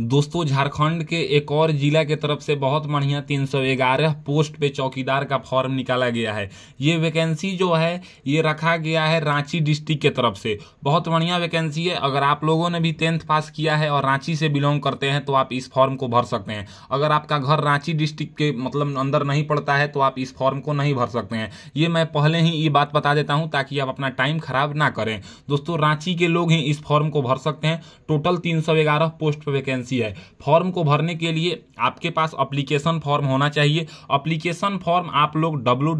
दोस्तों झारखंड के एक और जिला के तरफ से बहुत बढ़िया ग्यारह पोस्ट पे चौकीदार का फॉर्म निकाला गया है ये वैकेंसी जो है ये रखा गया है रांची डिस्ट्रिक्ट के तरफ से बहुत बढ़िया वैकेंसी है अगर आप लोगों ने भी टेंथ पास किया है और रांची से बिलोंग करते हैं तो आप इस फॉर्म को भर सकते हैं अगर आपका घर रांची डिस्ट्रिक्ट के मतलब अंदर नहीं पड़ता है तो आप इस फॉर्म को नहीं भर सकते हैं ये मैं पहले ही ये बात बता देता हूँ ताकि आप अपना टाइम खराब ना करें दोस्तों रांची के लोग ही इस फॉर्म को भर सकते हैं टोटल तीन पोस्ट पर वैकेंसी वैकेंसी है फॉर्म को भरने के लिए आपके पास अप्लीकेशन फॉर्म होना चाहिए अप्लीकेशन फॉर्म आप लोग डब्ल्यू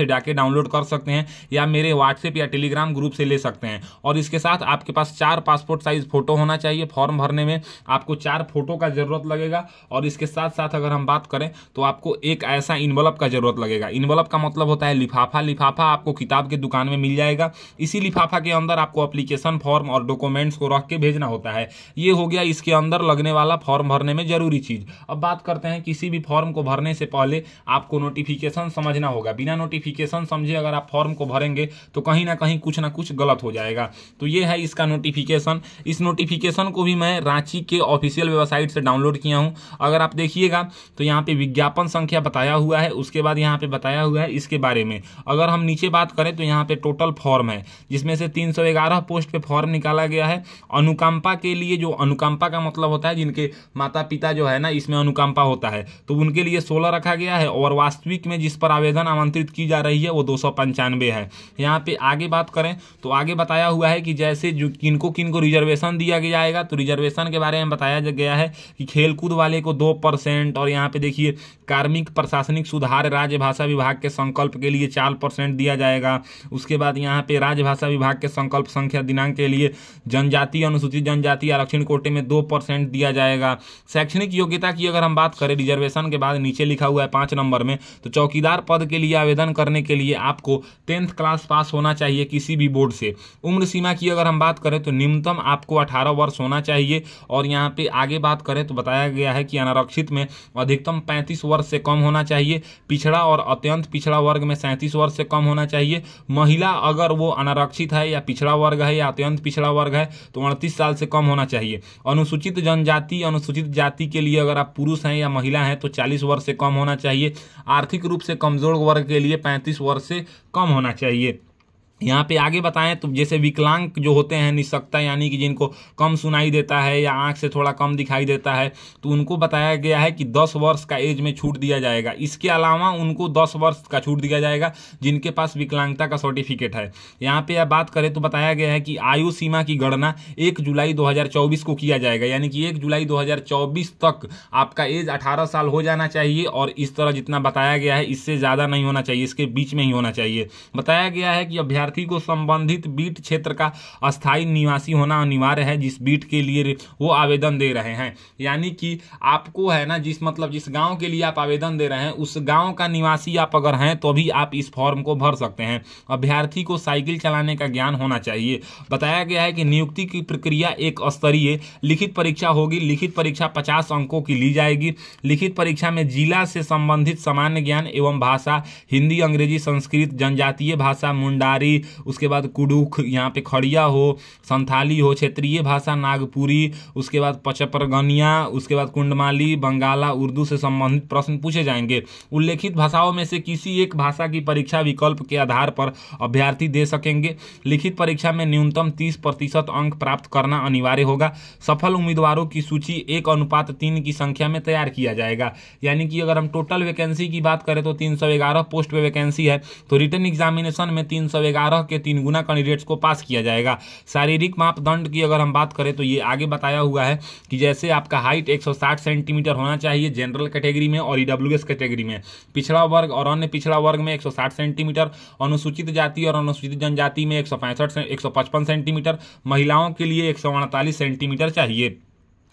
से जाके डाउनलोड कर सकते हैं या मेरे व्हाट्सएप या टेलीग्राम ग्रुप से ले सकते हैं और इसके साथ आपके पास चार पासपोर्ट साइज फोटो होना चाहिए फॉर्म भरने में आपको चार फोटो का जरूरत लगेगा और इसके साथ साथ अगर हम बात करें तो आपको एक ऐसा इन्वलप का जरूरत लगेगा इन्वलप का मतलब होता है लिफाफा लिफाफा आपको किताब के दुकान में मिल जाएगा इसी लिफाफा के अंदर आपको अप्लीकेशन फॉर्म और डॉक्यूमेंट्स को रख रख के भेजना होता है ये हो गया इसके अंदर लगने वाला फॉर्म भरने में ज़रूरी चीज़ अब बात करते हैं किसी भी फॉर्म को भरने से पहले आपको नोटिफिकेशन समझना होगा बिना नोटिफिकेशन समझे अगर आप फॉर्म को भरेंगे तो कहीं ना कहीं कुछ ना कुछ गलत हो जाएगा तो ये है इसका नोटिफिकेशन इस नोटिफिकेशन को भी मैं रांची के ऑफिशियल वेबसाइट से डाउनलोड किया हूँ अगर आप देखिएगा तो यहाँ पे विज्ञापन संख्या बताया हुआ है उसके बाद यहाँ पे बताया हुआ है इसके बारे में अगर हम नीचे बात करें तो यहाँ पे टोटल फॉर्म है जिसमें से तीन पोस्ट पे फॉर्म निकाला गया है अनुकंपा के लिए जो अनुकंपा का मतलब होता है जिनके माता पिता जो है ना इसमें अनुकंपा होता है तो उनके लिए सोलह रखा गया है और वास्तविक में जिस पर आवेदन आमंत्रित की जा रही है वो दो है यहाँ पे आगे बात करें तो आगे बताया हुआ है कि जैसे जो किनको किनको रिजर्वेशन दिया जाएगा तो रिजर्वेशन के बारे में बताया गया है कि खेलकूद वाले को दो परसेंट और यहाँ पे देखिए कार्मिक प्रशासनिक सुधार राज्यभाषा विभाग के संकल्प के लिए चार परसेंट दिया जाएगा उसके बाद यहाँ पे राज्यभाषा विभाग के संकल्प संख्या दिनांक के लिए जनजाति अनुसूचित जनजाति आरक्षण कोटे में दो परसेंट दिया जाएगा शैक्षणिक योग्यता की अगर हम बात करें रिजर्वेशन के बाद नीचे लिखा हुआ है पांच नंबर में तो चौकीदार पद के लिए आवेदन करने के लिए आपको टेंथ क्लास पास होना चाहिए किसी भी बोर्ड से उम्र सीमा की अगर हम बात करें तो न्यूनतम आपको अठारह वर्ष होना चाहिए और यहाँ पे आगे बात करें तो बताया गया है कि अनारक्षित में अधिकतम पैंतीस वर्ष से कम होना चाहिए पिछड़ा और अत्यंत पिछड़ा वर्ग में सैंतीस वर्ष से कम होना चाहिए महिला अगर वो अनारक्षित है या पिछड़ा वर्ग है या अत्यंत पिछड़ा वर्ग है तो अड़तीस साल से कम होना चाहिए अनुसूचित जनजाति अनुसूचित जाति के लिए अगर आप पुरुष हैं या महिला हैं तो चालीस वर्ष से कम होना चाहिए आर्थिक रूप से कमजोर वर्ग के लिए पैंतीस वर्ष से कम होना चाहिए यहाँ पे आगे बताएं तो जैसे विकलांग जो होते हैं निशक्ता यानी कि जिनको कम सुनाई देता है या आँख से थोड़ा कम दिखाई देता है तो उनको बताया गया है कि 10 वर्ष का एज में छूट दिया जाएगा इसके अलावा उनको 10 वर्ष का छूट दिया जाएगा जिनके पास विकलांगता का सर्टिफिकेट है यहाँ पे आप बात करें तो बताया गया है कि आयु सीमा की गणना एक जुलाई दो को किया जाएगा यानी कि एक जुलाई दो तक आपका एज अठारह साल हो जाना चाहिए और इस तरह जितना बताया गया है इससे ज़्यादा नहीं होना चाहिए इसके बीच में ही होना चाहिए बताया गया है कि अभ्यार्थी परीक्षार्थी को संबंधित बीट क्षेत्र का स्थायी निवासी होना अनिवार्य है जिस बीट के लिए वो आवेदन दे रहे हैं यानी कि आपको है ना जिस मतलब जिस गांव के लिए आप आवेदन दे रहे हैं उस गांव का निवासी आप अगर हैं तो भी आप इस फॉर्म को भर सकते हैं अभ्यर्थी को साइकिल चलाने का ज्ञान होना चाहिए बताया गया है कि नियुक्ति की प्रक्रिया एक स्तरीय लिखित परीक्षा होगी लिखित परीक्षा पचास अंकों की ली जाएगी लिखित परीक्षा में जिला से संबंधित सामान्य ज्ञान एवं भाषा हिंदी अंग्रेजी संस्कृत जनजातीय भाषा मुंडारी उसके बाद कुडुख यहाँ पे खड़िया हो संथाली हो क्षेत्रीय भाषा नागपुरी उसके बाद पचपरगनिया उसके बाद कुंडमाली बंगाला उर्दू से संबंधित प्रश्न पूछे जाएंगे उल्लेखित भाषाओं में से किसी एक भाषा की परीक्षा विकल्प के आधार पर अभ्यर्थी दे सकेंगे लिखित परीक्षा में न्यूनतम तीस प्रतिशत अंक प्राप्त करना अनिवार्य होगा सफल उम्मीदवारों की सूची एक अनुपात तीन की संख्या में तैयार किया जाएगा यानी कि अगर हम टोटल वैकेंसी की बात करें तो तीन पोस्ट पे वैकेंसी है तो रिटर्न एग्जामिनेशन में तीन अठारह के तीन गुना कैंडिडेट्स को पास किया जाएगा शारीरिक मापदंड की अगर हम बात करें तो ये आगे बताया हुआ है कि जैसे आपका हाइट एक सेंटीमीटर होना चाहिए जनरल कैटेगरी में और ई e कैटेगरी में पिछड़ा वर्ग और अन्य पिछड़ा वर्ग में एक सेंटीमीटर अनुसूचित जाति और अनुसूचित जनजाति में एक सौ सेंटीमीटर महिलाओं के लिए एक सेंटीमीटर चाहिए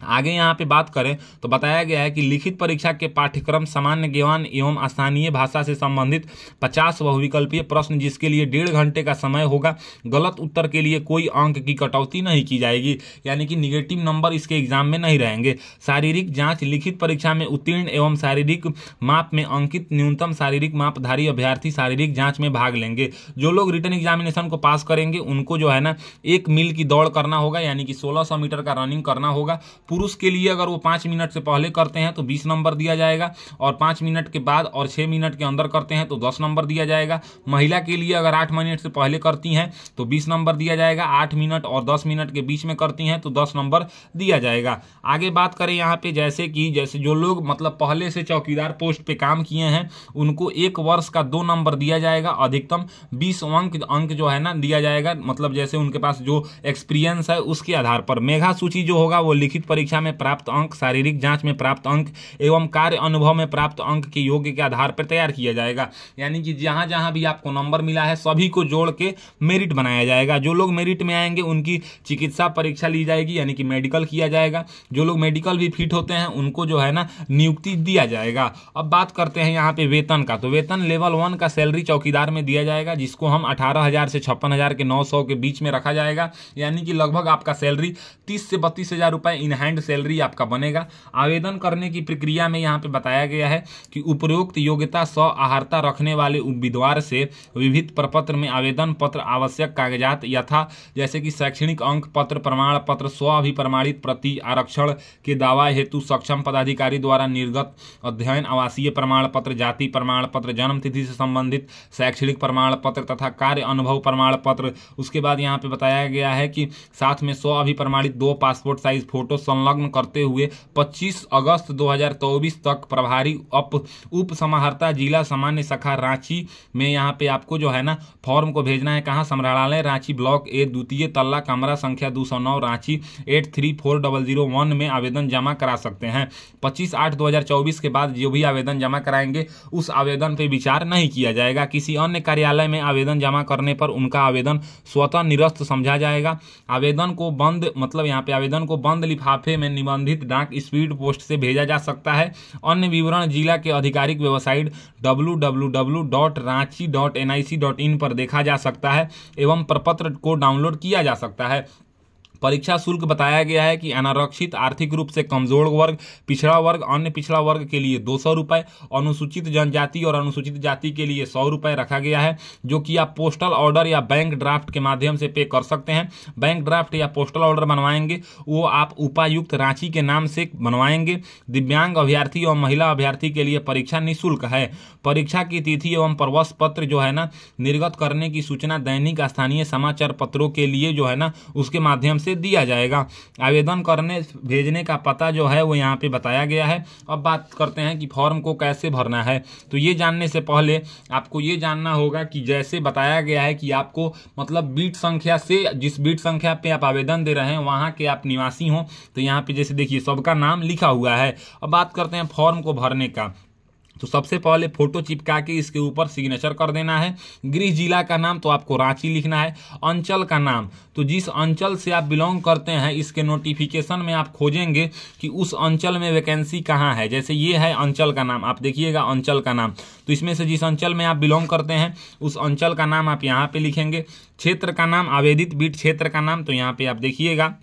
आगे यहाँ पे बात करें तो बताया गया है कि लिखित परीक्षा के पाठ्यक्रम सामान्य ज्ञान एवं स्थानीय भाषा से संबंधित 50 बहुविकल्पीय प्रश्न जिसके लिए डेढ़ घंटे का समय होगा गलत उत्तर के लिए कोई अंक की कटौती नहीं की जाएगी यानी कि निगेटिव नंबर इसके एग्जाम में नहीं रहेंगे शारीरिक जाँच लिखित परीक्षा में उत्तीर्ण एवं शारीरिक माप में अंकित न्यूनतम शारीरिक मापधारी अभ्यर्थी शारीरिक जाँच में भाग लेंगे जो लोग रिटर्न एग्जामिनेशन को पास करेंगे उनको जो है ना एक मील की दौड़ करना होगा यानी कि सोलह मीटर का रनिंग करना होगा पुरुष के लिए अगर वो पाँच मिनट से पहले करते हैं तो बीस नंबर दिया जाएगा और पाँच मिनट के बाद और छः मिनट के अंदर करते हैं तो दस नंबर दिया जाएगा महिला के लिए अगर आठ मिनट से पहले करती हैं तो बीस नंबर दिया जाएगा आठ मिनट और दस मिनट के बीच में करती हैं तो दस नंबर दिया जाएगा आगे बात करें यहाँ पर जैसे कि जैसे जो लोग मतलब पहले से चौकीदार पोस्ट पर काम किए हैं उनको एक वर्ष का दो नंबर दिया जाएगा अधिकतम बीस अंक अंक जो है ना दिया जाएगा मतलब जैसे उनके पास जो एक्सपीरियंस है उसके आधार पर मेघा सूची जो होगा वो लिखित परीक्षा में प्राप्त अंक शारीरिक जांच में प्राप्त अंक एवं कार्य अनुभव में प्राप्त अंक के योग्य के आधार पर तैयार किया जाएगा यानी कि जहाँ जहाँ भी आपको नंबर मिला है सभी को जोड़ के मेरिट बनाया जाएगा जो लोग मेरिट में आएंगे उनकी चिकित्सा परीक्षा ली जाएगी यानी कि मेडिकल किया जाएगा जो लोग मेडिकल भी फिट होते हैं उनको जो है ना नियुक्ति दिया जाएगा अब बात करते हैं यहाँ पे वेतन का तो वेतन लेवल वन का सैलरी चौकीदार में दिया जाएगा जिसको हम अठारह हज़ार से छप्पन हज़ार के नौ सौ के बीच में रखा जाएगा यानी कि लगभग आपका सैलरी तीस से बत्तीस हज़ार रुपये इनहैंस हैंड सैलरी आपका बनेगा आवेदन करने की प्रक्रिया में यहाँ पे बताया गया है कि उपरोक्त योग्यता स्व आहारता रखने वाले उम्मीदवार से विभिन्न प्रपत्र में आवेदन पत्र आवश्यक कागजात यथा जैसे कि शैक्षणिक अंक पत्र प्रमाण पत्र स्व अभिप्रमाणित प्रति आरक्षण के दावा हेतु सक्षम पदाधिकारी द्वारा निर्गत अध्ययन आवासीय प्रमाण पत्र जाति प्रमाण पत्र जन्म तिथि से संबंधित शैक्षणिक प्रमाण पत्र तथा कार्य अनुभव प्रमाण पत्र उसके बाद यहाँ पे बताया गया है कि साथ में स्व अभिप्रमाणित दो पासपोर्ट साइज फोटो संलग्न करते हुए 25 अगस्त 2024 तक प्रभारी अप उप समाहर्ता जिला सामान्य शाखा रांची में यहाँ पे आपको जो है ना फॉर्म को भेजना है कहाँ संग्रहालय रांची ब्लॉक ए द्वितीय तल्ला कमरा संख्या दो रांची एट में आवेदन जमा करा सकते हैं पच्चीस आठ दो के बाद जो भी आवेदन जमा कराएंगे उस आवेदन पर विचार नहीं किया जाएगा किसी अन्य कार्यालय में आवेदन जमा करने पर उनका आवेदन स्वतः निरस्त समझा जाएगा आवेदन को बंद मतलब यहाँ पे आवेदन को बंद लिफाफे छापे में निबंधित डाक स्पीड पोस्ट से भेजा जा सकता है अन्य विवरण जिला के आधिकारिक वेबसाइट डब्ल्यू पर देखा जा सकता है एवं प्रपत्र को डाउनलोड किया जा सकता है परीक्षा शुल्क बताया गया है कि अनारक्षित आर्थिक रूप से कमजोर वर्ग पिछड़ा वर्ग अन्य पिछड़ा वर्ग के लिए दो सौ रुपये अनुसूचित जनजाति और अनुसूचित जाति के लिए सौ रुपये रखा गया है जो कि आप पोस्टल ऑर्डर या बैंक ड्राफ्ट के माध्यम से पे कर सकते हैं बैंक ड्राफ्ट या पोस्टल ऑर्डर बनवाएंगे वो आप उपायुक्त रांची के नाम से बनवाएंगे दिव्यांग अभ्यर्थी और महिला अभ्यर्थी के लिए परीक्षा निःशुल्क है परीक्षा की तिथि एवं प्रवश पत्र जो है ना निर्गत करने की सूचना दैनिक स्थानीय समाचार पत्रों के लिए जो है ना उसके माध्यम से उसे दिया जाएगा आवेदन करने भेजने का पता जो है वो यहाँ पे बताया गया है अब बात करते हैं कि फॉर्म को कैसे भरना है तो ये जानने से पहले आपको ये जानना होगा कि जैसे बताया गया है कि आपको मतलब बीट संख्या से जिस बीट संख्या पे आप आवेदन दे रहे हैं वहाँ के आप निवासी हों तो यहाँ पे जैसे देखिए सबका नाम लिखा हुआ है अब बात करते हैं फॉर्म को भरने का तो सबसे पहले फोटो चिपका के इसके ऊपर सिग्नेचर कर देना है गृह जिला का नाम तो आपको रांची लिखना है अंचल का नाम तो जिस अंचल से आप बिलोंग करते हैं इसके नोटिफिकेशन में आप खोजेंगे कि उस अंचल में वैकेंसी कहाँ है जैसे ये है अंचल का नाम आप देखिएगा अंचल का नाम तो इसमें से जिस अंचल में आप बिलोंग करते हैं उस अंचल का नाम आप यहाँ पर लिखेंगे क्षेत्र का नाम आवेदित बीट क्षेत्र का नाम तो यहाँ पर आप देखिएगा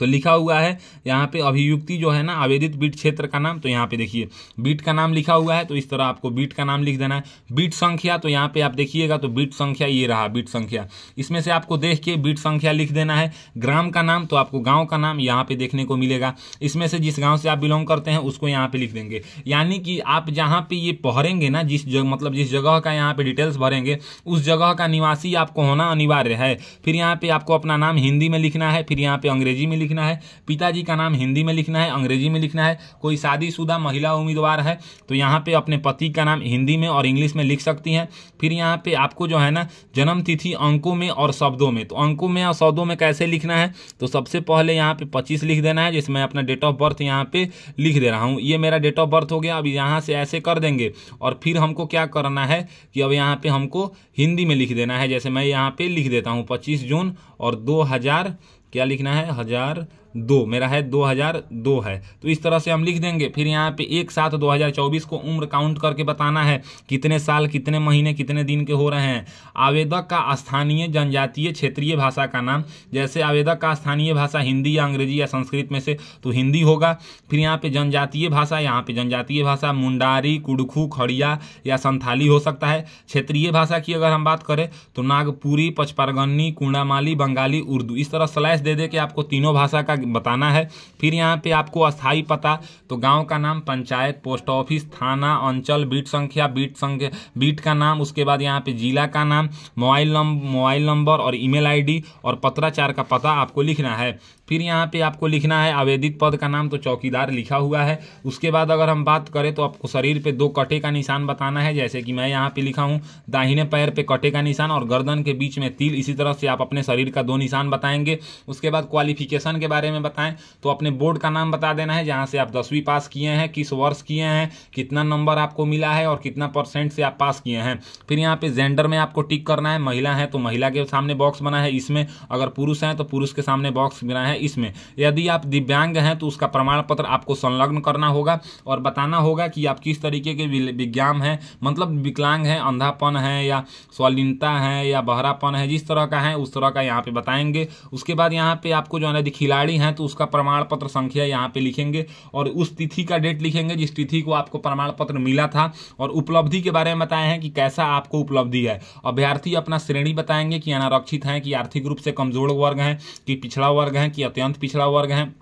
तो लिखा हुआ है यहाँ पे अभियुक्ति जो है ना आवेदित बीट क्षेत्र का नाम तो यहाँ पे देखिए बीट का नाम लिखा हुआ है तो इस तरह आपको बीट का नाम लिख देना है बीट संख्या तो यहाँ पे आप देखिएगा तो बीट संख्या ये रहा बीट संख्या इसमें से आपको देख के बीट संख्या लिख देना है ग्राम का नाम तो आपको गाँव का नाम यहाँ पे देखने को मिलेगा इसमें से जिस गाँव से आप बिलोंग करते हैं उसको यहाँ पे लिख देंगे यानी कि आप जहाँ पे ये पहरेंगे ना जिस मतलब जिस जगह का यहाँ पे डिटेल्स भरेंगे उस जगह का निवासी आपको होना अनिवार्य है फिर यहाँ पे आपको अपना नाम हिंदी में लिखना है फिर यहाँ पे अंग्रेजी में लिखना है पिताजी का नाम हिंदी में लिखना है अंग्रेजी में लिखना है कोई शादीशुदा महिला उम्मीदवार है तो यहाँ पे अपने पति का नाम हिंदी में और इंग्लिश में लिख सकती हैं फिर यहाँ पे आपको जो है ना जन्मतिथि अंकों में और शब्दों में तो अंकों में और शब्दों में कैसे लिखना है तो सबसे पहले यहाँ पे पच्चीस लिख देना है जिसमें अपना डेट ऑफ बर्थ यहाँ पे लिख दे रहा हूँ ये मेरा डेट ऑफ बर्थ हो गया अब यहाँ से ऐसे कर देंगे और फिर हमको क्या करना है कि अब यहाँ पे हमको हिंदी में लिख देना है जैसे मैं यहाँ पे लिख देता हूँ पच्चीस जून और दो हज़ार क्या लिखना है हजार दो मेरा है दो हजार दो है तो इस तरह से हम लिख देंगे फिर यहाँ पे एक साथ दो हजार चौबीस को उम्र काउंट करके बताना है कितने साल कितने महीने कितने दिन के हो रहे हैं आवेदक का स्थानीय जनजातीय क्षेत्रीय भाषा का नाम जैसे आवेदक का स्थानीय भाषा हिंदी या अंग्रेजी या संस्कृत में से तो हिंदी होगा फिर यहाँ पे जनजातीय भाषा यहाँ पे जनजातीय भाषा मुंडारी कुडखू खड़िया या संथाली हो सकता है क्षेत्रीय भाषा की अगर हम बात करें तो नागपुरी पचपरगन्नी कुंडामाली बंगाली उर्दू इस तरह स्लैश दे दे के आपको तीनों भाषा का बताना है फिर यहाँ पे आपको अस्थाई पता तो गांव का नाम पंचायत पोस्ट ऑफिस थाना अंचल बीट संख्या बीट संख्या बीट का नाम उसके बाद यहाँ पे जिला का नाम मोबाइल नंबर मोबाइल नंबर और ईमेल आईडी और पत्राचार का पता आपको लिखना है फिर यहाँ पे आपको लिखना है आवेदित पद का नाम तो चौकीदार लिखा हुआ है उसके बाद अगर हम बात करें तो आपको शरीर पे दो कटे का निशान बताना है जैसे कि मैं यहाँ पे लिखा हूँ दाहिने पैर पे कटे का निशान और गर्दन के बीच में तिल इसी तरह से आप अपने शरीर का दो निशान बताएंगे उसके बाद क्वालिफिकेशन के बारे बारे में बताएं तो अपने बोर्ड का नाम बता देना है जहाँ से आप दसवीं पास किए हैं किस वर्ष किए हैं कितना नंबर आपको मिला है और कितना परसेंट से आप पास किए हैं फिर यहाँ पे जेंडर में आपको टिक करना है महिला है तो महिला के सामने बॉक्स बना है इसमें अगर पुरुष हैं तो पुरुष के सामने बॉक्स बना है इसमें यदि आप दिव्यांग हैं तो उसका प्रमाण पत्र आपको संलग्न करना होगा और बताना होगा कि आप किस तरीके के विज्ञान हैं मतलब विकलांग हैं अंधापन है या स्वालीनता है या बहरापन है जिस तरह का है उस तरह का यहाँ पे बताएंगे उसके बाद यहाँ पे आपको जो है खिलाड़ी नहीं है तो उसका प्रमाण पत्र संख्या यहाँ पे लिखेंगे और उस तिथि का डेट लिखेंगे जिस तिथि को आपको प्रमाण पत्र मिला था और उपलब्धि के बारे में बताए हैं कि कैसा आपको उपलब्धि है अभ्यर्थी अपना श्रेणी बताएंगे कि अनारक्षित हैं कि आर्थिक रूप से कमजोर वर्ग हैं कि पिछड़ा वर्ग हैं कि अत्यंत पिछड़ा वर्ग हैं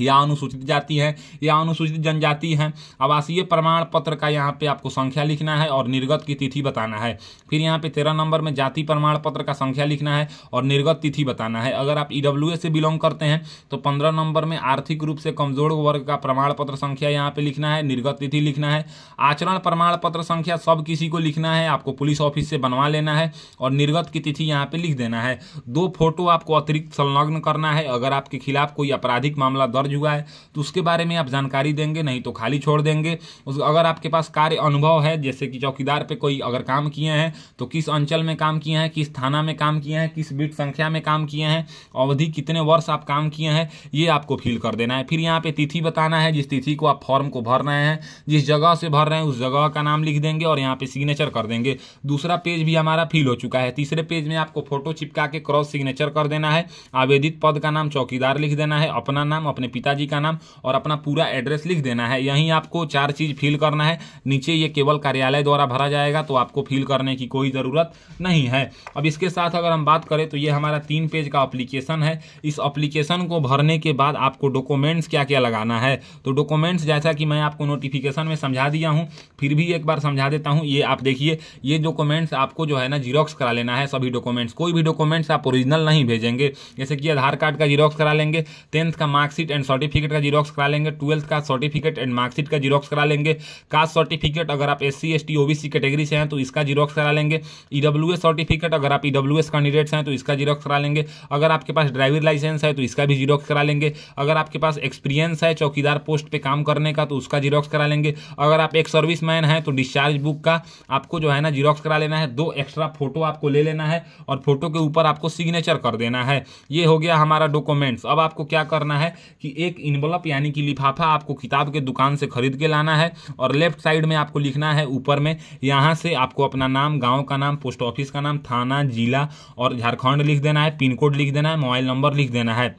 या अनुसूचित जाति है या अनुसूचित जनजाति है आवासीय प्रमाण पत्र का यहाँ पे आपको संख्या लिखना है और निर्गत की तिथि बताना है फिर यहाँ पे तेरह नंबर में जाति प्रमाण पत्र का संख्या लिखना है और निर्गत तिथि बताना है अगर आप ई e से बिलोंग करते हैं तो पंद्रह नंबर में आर्थिक रूप से कमजोर वर्ग का प्रमाण पत्र संख्या यहाँ पे लिखना है निर्गत तिथि लिखना है आचरण प्रमाण पत्र संख्या सब किसी को लिखना है आपको पुलिस ऑफिस से बनवा लेना है और निर्गत की तिथि यहाँ पे लिख देना है दो फोटो आपको अतिरिक्त संलग्न करना है अगर आपके खिलाफ कोई आपराधिक मामला दर्ज दर्ज हुआ है तो उसके बारे में आप जानकारी देंगे नहीं तो खाली छोड़ देंगे उस अगर आपके पास कार्य अनुभव है जैसे कि चौकीदार पे कोई अगर काम किए हैं तो किस अंचल में काम किए हैं किस थाना में काम किए हैं किस बीट संख्या में काम किए हैं अवधि कितने वर्ष आप काम किए हैं ये आपको फिल कर देना है फिर यहाँ पे तिथि बताना है जिस तिथि को आप फॉर्म को भर रहे हैं जिस जगह से भर रहे हैं उस जगह का नाम लिख देंगे और यहाँ पे सिग्नेचर कर देंगे दूसरा पेज भी हमारा फिल हो चुका है तीसरे पेज में आपको फोटो चिपका के क्रॉस सिग्नेचर कर देना है आवेदित पद का नाम चौकीदार लिख देना है अपना नाम अपने पिताजी का नाम और अपना पूरा एड्रेस लिख देना है यहीं आपको चार चीज़ फिल करना है नीचे ये केवल कार्यालय द्वारा भरा जाएगा तो आपको फिल करने की कोई ज़रूरत नहीं है अब इसके साथ अगर हम बात करें तो ये हमारा तीन पेज का अप्लीकेशन है इस अप्लीकेशन को भरने के बाद आपको डॉक्यूमेंट्स क्या क्या लगाना है तो डॉक्यूमेंट्स जैसा कि मैं आपको नोटिफिकेशन में समझा दिया हूँ फिर भी एक बार समझा देता हूँ ये आप देखिए ये डॉक्यूमेंट्स आपको जो है ना जीरोक्स करा लेना है सभी डॉक्यूमेंट्स कोई भी डॉक्यूमेंट्स आप ओरिजिनल नहीं भेजेंगे जैसे कि आधार कार्ड का जीरोक्स करा लेंगे टेंथ का मार्कशीट एंड सर्टिफिकेट का जीरोक्स करा लेंगे ट्वेल्थ का सर्टिफिकेट एंड मार्कशीट का जीरोक्स करा लेंगे कास्ट सर्टिफिकेट अगर आप S C S T OBC category से हैं तो इसका जीरोक्स करा लेंगे ईडब्ल्यू e सर्टिफिकेट अगर आप एस e कैंडिडेट्स हैं तो इसका जीरोक्स करा लेंगे अगर आपके पास ड्राइविंग लाइसेंस है तो इसका भी जीरोक्स करा लेंगे अगर आपके पास एक्सपीरियंस है चौकीदार पोस्ट पर काम करने का तो उसका जीरोक्स करा लेंगे अगर आप एक सर्विस मैन हैं तो डिस्चार्ज बुक का आपको जो है ना जीरोक्स करा लेना है दो एक्स्ट्रा फोटो आपको ले लेना है और फोटो के ऊपर आपको सिग्नेचर कर देना है ये हो गया हमारा डॉक्यूमेंट्स अब आपको क्या करना है कि एक इनवलप यानी कि लिफाफा आपको किताब के दुकान से खरीद के लाना है और लेफ्ट साइड में आपको लिखना है ऊपर में यहाँ से आपको अपना नाम गाँव का नाम पोस्ट ऑफिस का नाम थाना जिला और झारखंड लिख देना है पिन कोड लिख देना है मोबाइल नंबर लिख देना है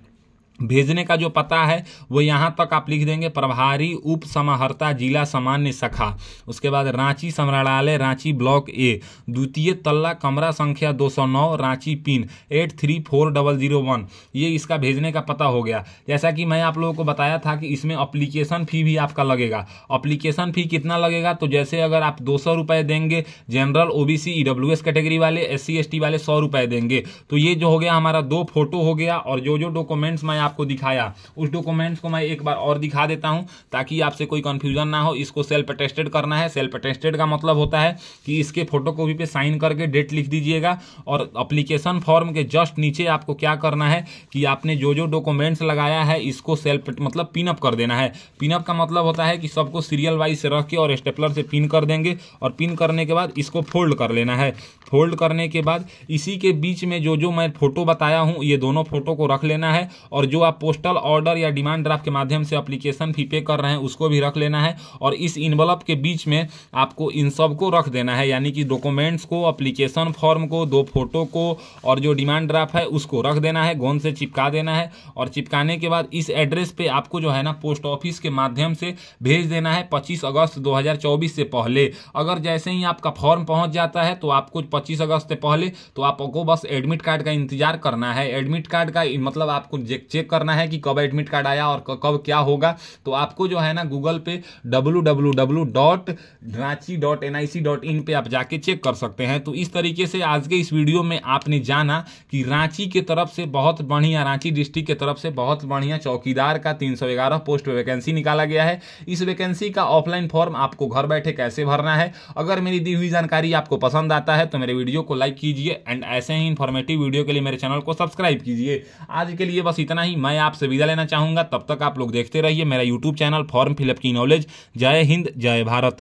भेजने का जो पता है वो यहाँ तक आप लिख देंगे प्रभारी उप समाहर्ता जिला सामान्य शाखा उसके बाद रांची संग्रहालय रांची ब्लॉक ए द्वितीय तल्ला कमरा संख्या 209 Ranchi pin eight three four double zero one ये इसका भेजने का पता हो गया जैसा कि मैं आप लोगों को बताया था कि इसमें अप्लीकेशन फ़ी भी आपका लगेगा अप्लीकेशन फ़ी कितना लगेगा तो जैसे अगर आप दो सौ रुपये देंगे general O B C category वाले एस सी वाले सौ रुपये देंगे तो ये जो हो गया हमारा दो फोटो हो गया और जो जो डॉक्यूमेंट्स मैं आपको दिखाया उस डॉक्यूमेंट्स को मैं एक बार और दिखा देता हूँ ताकि आपसे कोई कन्फ्यूजन ना हो इसको सेल्फ अटेस्टेड करना है सेल्फ अटेस्टेड का मतलब होता है कि इसके फोटो कॉपी पे साइन करके डेट लिख दीजिएगा और अप्लीकेशन फॉर्म के जस्ट नीचे आपको क्या करना है कि आपने जो जो डॉक्यूमेंट्स लगाया है इसको सेल्फ मतलब पिनअप कर देना है पिनअप का मतलब होता है कि सबको सीरियल वाइज से रख के और स्टेपलर से पिन कर देंगे और पिन करने के बाद इसको फोल्ड कर लेना है फोल्ड करने के बाद इसी के बीच में जो जो मैं फ़ोटो बताया हूँ ये दोनों फ़ोटो को रख लेना है और जो आप पोस्टल ऑर्डर या डिमांड ड्राफ्ट के माध्यम से अप्लीकेशन फी पे कर रहे हैं उसको भी रख लेना है और इस इन्वलप के बीच में आपको इन सब को रख देना है यानी कि डॉक्यूमेंट्स को अप्लीकेशन फॉर्म को दो फोटो को और जो डिमांड ड्राफ्ट है उसको रख देना है गोंद से चिपका देना है और चिपकाने के बाद इस एड्रेस पर आपको जो है ना पोस्ट ऑफिस के माध्यम से भेज देना है पच्चीस अगस्त दो से पहले अगर जैसे ही आपका फॉर्म पहुँच जाता है तो आपको पच्चीस अगस्त से पहले तो आपको बस एडमिट कार्ड का इंतजार करना है एडमिट कार्ड का मतलब आपको चेक करना है कि कब एडमिट कार्ड आया और कब क्या होगा तो आपको जो है ना गूगल पे W W W dot Ranchi dot N I C dot in पर आप जाके चेक कर सकते हैं तो इस तरीके से आज के इस वीडियो में आपने जाना कि रांची के तरफ से बहुत बढ़िया रांची डिस्ट्रिक्ट के तरफ से बहुत बढ़िया चौकीदार का तीन पोस्ट वैकेंसी निकाला गया है इस वैकेंसी का ऑफलाइन फॉर्म आपको घर बैठे कैसे भरना है अगर मेरी दी हुई जानकारी आपको पसंद आता है तो मेरे वीडियो को लाइक कीजिए एंड ऐसे ही इन्फॉर्मेटिव वीडियो के लिए मेरे चैनल को सब्सक्राइब कीजिए आज के लिए बस इतना ही मैं आपसे विदा लेना चाहूँगा तब तक आप लोग देखते रहिए मेरा यूट्यूब चैनल फॉर्म फिलअप की नॉलेज जय हिंद जय भारत